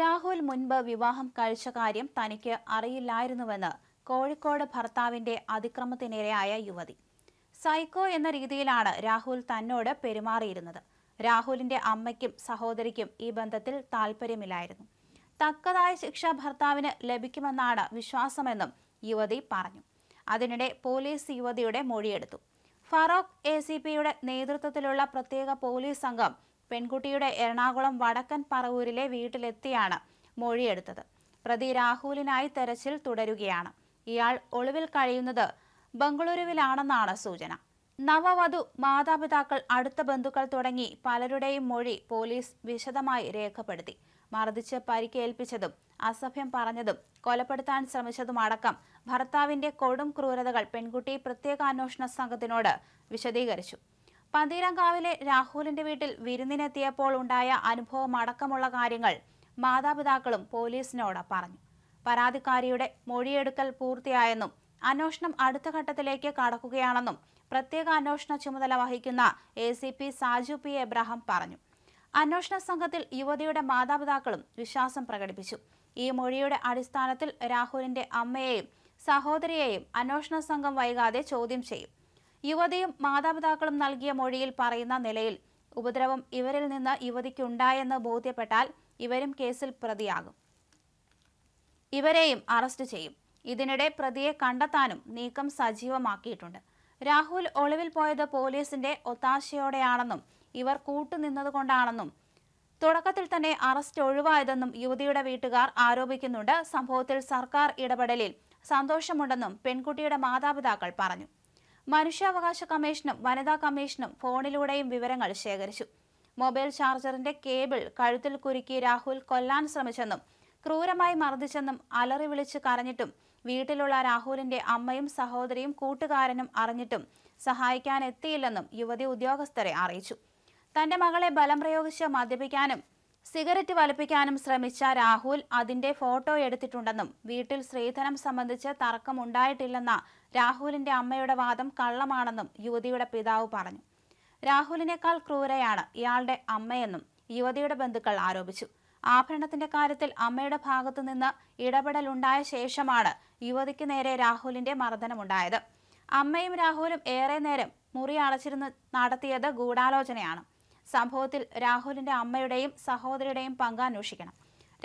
രാഹുൽ മുൻപ് വിവാഹം കഴിച്ച കാര്യം തനിക്ക് അറിയില്ലായിരുന്നുവെന്ന് കോഴിക്കോട് ഭർത്താവിന്റെ അതിക്രമത്തിനിരയായ യുവതി സൈക്കോ എന്ന രീതിയിലാണ് രാഹുൽ തന്നോട് പെരുമാറിയിരുന്നത് രാഹുലിന്റെ അമ്മയ്ക്കും സഹോദരിക്കും ഈ ബന്ധത്തിൽ താല്പര്യമില്ലായിരുന്നു തക്കതായ ശിക്ഷ ഭർത്താവിന് ലഭിക്കുമെന്നാണ് വിശ്വാസമെന്നും യുവതി പറഞ്ഞു അതിനിടെ പോലീസ് യുവതിയുടെ മൊഴിയെടുത്തു ഫറോഖ് എ സി പിയുടെ നേതൃത്വത്തിലുള്ള പ്രത്യേക പോലീസ് സംഘം പെൺകുട്ടിയുടെ എറണാകുളം വടക്കൻ പറവൂരിലെ വീട്ടിലെത്തിയാണ് മൊഴിയെടുത്തത് പ്രതി രാഹുലിനായി തെരച്ചിൽ തുടരുകയാണ് ഇയാൾ ഒളിവിൽ കഴിയുന്നത് ബംഗളൂരുവിലാണെന്നാണ് സൂചന നവവധു മാതാപിതാക്കൾ അടുത്ത ബന്ധുക്കൾ തുടങ്ങി പലരുടെയും മൊഴി പോലീസ് വിശദമായി രേഖപ്പെടുത്തി മർദ്ദിച്ച് പരിക്കേൽപ്പിച്ചതും അസഭ്യം പറഞ്ഞതും കൊലപ്പെടുത്താൻ ശ്രമിച്ചതുമടക്കം ഭർത്താവിന്റെ കൊടും ക്രൂരതകൾ പെൺകുട്ടി പ്രത്യേക അന്വേഷണ സംഘത്തിനോട് വിശദീകരിച്ചു പന്തീരങ്കാവിലെ രാഹുലിന്റെ വീട്ടിൽ വിരുന്നിനെത്തിയപ്പോൾ ഉണ്ടായ അനുഭവം അടക്കമുള്ള കാര്യങ്ങൾ മാതാപിതാക്കളും പോലീസിനോട് പറഞ്ഞു പരാതിക്കാരിയുടെ മൊഴിയെടുക്കൽ പൂർത്തിയായെന്നും അന്വേഷണം അടുത്ത ഘട്ടത്തിലേക്ക് കടക്കുകയാണെന്നും പ്രത്യേക അന്വേഷണ ചുമതല വഹിക്കുന്ന A C P Saju P Abraham പറഞ്ഞു അന്വേഷണ സംഘത്തിൽ യുവതിയുടെ മാതാപിതാക്കളും വിശ്വാസം പ്രകടിപ്പിച്ചു ഈ മൊഴിയുടെ അടിസ്ഥാനത്തിൽ രാഹുലിന്റെ അമ്മയെയും സഹോദരിയെയും അന്വേഷണ സംഘം വൈകാതെ ചോദ്യം ചെയ്യും യുവതിയും മാതാപിതാക്കളും നൽകിയ മൊഴിയിൽ പറയുന്ന നിലയിൽ ഉപദ്രവം ഇവരിൽ നിന്ന് യുവതിക്കുണ്ടായെന്ന് ബോധ്യപ്പെട്ടാൽ ഇവരും കേസിൽ പ്രതിയാകും ഇവരെയും അറസ്റ്റ് ചെയ്യും ഇതിനിടെ പ്രതിയെ കണ്ടെത്താനും നീക്കം സജീവമാക്കിയിട്ടുണ്ട് രാഹുൽ ഒളിവിൽ പോയത് പോലീസിന്റെ ഒത്താശയോടെയാണെന്നും ഇവർ കൂട്ടുനിന്നതുകൊണ്ടാണെന്നും തുടക്കത്തിൽ തന്നെ അറസ്റ്റ് ഒഴിവായതെന്നും യുവതിയുടെ വീട്ടുകാർ ആരോപിക്കുന്നുണ്ട് സംഭവത്തിൽ സർക്കാർ ഇടപെടലിൽ സന്തോഷമുണ്ടെന്നും പെൺകുട്ടിയുടെ മാതാപിതാക്കൾ പറഞ്ഞു മനുഷ്യാവകാശ കമ്മീഷനും വനിതാ കമ്മീഷനും ഫോണിലൂടെയും വിവരങ്ങൾ ശേഖരിച്ചു മൊബൈൽ ചാർജറിന്റെ കേബിൾ കഴുത്തിൽ കുരുക്കി രാഹുൽ കൊല്ലാൻ ശ്രമിച്ചെന്നും ക്രൂരമായി മർദ്ദിച്ചെന്നും അലറി വിളിച്ച് കരഞ്ഞിട്ടും വീട്ടിലുള്ള രാഹുലിന്റെ അമ്മയും സഹോദരിയും കൂട്ടുകാരനും അറിഞ്ഞിട്ടും സഹായിക്കാൻ എത്തിയില്ലെന്നും യുവതി ഉദ്യോഗസ്ഥരെ അറിയിച്ചു തന്റെ മകളെ ബലം പ്രയോഗിച്ച് മദ്യപിക്കാനും സിഗരറ്റ് വലപ്പിക്കാനും ശ്രമിച്ച രാഹുൽ അതിന്റെ ഫോട്ടോ എടുത്തിട്ടുണ്ടെന്നും വീട്ടിൽ സ്ത്രീധനം സംബന്ധിച്ച് തർക്കമുണ്ടായിട്ടില്ലെന്ന രാഹുലിന്റെ അമ്മയുടെ വാദം കള്ളമാണെന്നും യുവതിയുടെ പിതാവ് പറഞ്ഞു രാഹുലിനേക്കാൾ ക്രൂരയാണ് ഇയാളുടെ അമ്മയെന്നും യുവതിയുടെ ബന്ധുക്കൾ ആരോപിച്ചു ആഭരണത്തിന്റെ കാര്യത്തിൽ അമ്മയുടെ ഭാഗത്തു നിന്ന് ഇടപെടലുണ്ടായ ശേഷമാണ് യുവതിക്ക് നേരെ രാഹുലിന്റെ മർദ്ദനമുണ്ടായത് അമ്മയും രാഹുലും ഏറെ നേരം മുറി അടച്ചിരുന്ന് നടത്തിയത് ഗൂഢാലോചനയാണ് സംഭവത്തിൽ രാഹുലിന്റെ അമ്മയുടെയും സഹോദരിയുടെയും പങ്ക് അന്വേഷിക്കണം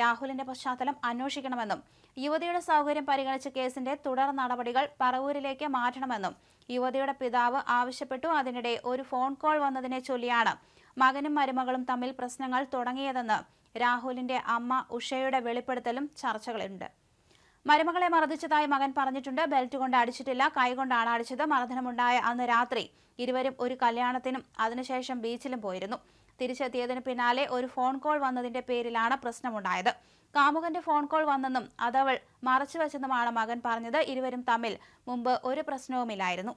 രാഹുലിന്റെ പശ്ചാത്തലം അന്വേഷിക്കണമെന്നും യുവതിയുടെ സൗകര്യം പരിഗണിച്ച് കേസിന്റെ തുടർ നടപടികൾ പറവൂരിലേക്ക് മാറ്റണമെന്നും യുവതിയുടെ പിതാവ് ആവശ്യപ്പെട്ടു അതിനിടെ ഒരു ഫോൺ കോൾ വന്നതിനെ ചൊല്ലിയാണ് മകനും മരുമകളും തമ്മിൽ പ്രശ്നങ്ങൾ തുടങ്ങിയതെന്ന് രാഹുലിന്റെ അമ്മ ഉഷയുടെ വെളിപ്പെടുത്തലും ചർച്ചകളുണ്ട് മരുമകളെ മർദ്ദിച്ചതായി മകൻ പറഞ്ഞിട്ടുണ്ട് ബെൽറ്റ് കൊണ്ട് അടിച്ചിട്ടില്ല കൈകൊണ്ടാണ് അടിച്ചത് മർദ്ദനമുണ്ടായ അന്ന് രാത്രി ഇരുവരും ഒരു കല്യാണത്തിനും അതിനുശേഷം ബീച്ചിലും പോയിരുന്നു തിരിച്ചെത്തിയതിന് പിന്നാലെ ഒരു ഫോൺ കോൾ വന്നതിന്റെ പേരിലാണ് പ്രശ്നമുണ്ടായത് കാമുകന്റെ ഫോൺ കോൾ വന്നെന്നും അതവൾ മറച്ചുവെച്ചെന്നുമാണ് മകൻ പറഞ്ഞത് ഇരുവരും തമ്മിൽ മുമ്പ് ഒരു പ്രശ്നവുമില്ലായിരുന്നു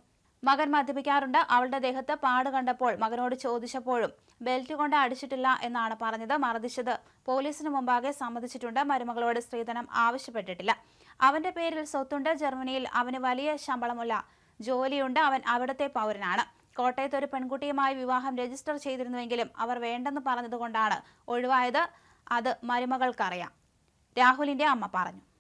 മകൻ മദ്യപിക്കാറുണ്ട് അവളുടെ ദേഹത്ത് പാട് കണ്ടപ്പോൾ മകനോട് ചോദിച്ചപ്പോഴും ബെൽറ്റ് കൊണ്ട് അടിച്ചിട്ടില്ല എന്നാണ് പറഞ്ഞത് മർദ്ദിച്ചത് പോലീസിന് മുമ്പാകെ സമ്മതിച്ചിട്ടുണ്ട് മരുമകളോട് സ്ത്രീധനം ആവശ്യപ്പെട്ടിട്ടില്ല അവന്റെ പേരിൽ സ്വത്തുണ്ട് ജർമ്മനിയിൽ അവന് വലിയ ശമ്പളമുള്ള ജോലിയുണ്ട് അവൻ അവിടത്തെ പൗരനാണ് കോട്ടയത്ത് ഒരു പെൺകുട്ടിയുമായി വിവാഹം രജിസ്റ്റർ ചെയ്തിരുന്നുവെങ്കിലും അവർ വേണ്ടെന്ന് പറഞ്ഞതുകൊണ്ടാണ് ഒഴിവായത് അത് മരുമകൾക്കറിയാം രാഹുലിന്റെ അമ്മ പറഞ്ഞു